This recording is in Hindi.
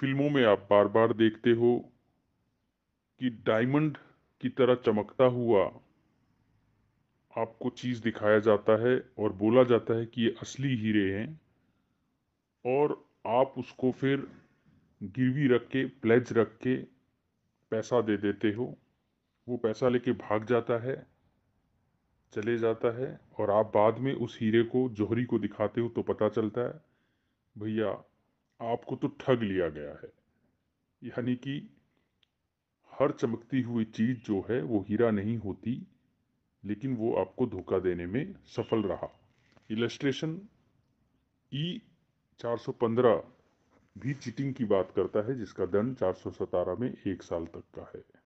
फिल्मों में आप बार बार देखते हो कि डायमंड की तरह चमकता हुआ आपको चीज दिखाया जाता है और बोला जाता है कि ये असली हीरे हैं और आप उसको फिर गिरवी रख के प्लेज रख के पैसा दे देते हो वो पैसा लेके भाग जाता है चले जाता है और आप बाद में उस हीरे को जोहरी को दिखाते हो तो पता चलता है भैया आपको तो ठग लिया गया है यानी कि हर चमकती हुई चीज जो है वो हीरा नहीं होती लेकिन वो आपको धोखा देने में सफल रहा इलस्ट्रेशन ई 415 भी चीटिंग की बात करता है जिसका दंड चार में एक साल तक का है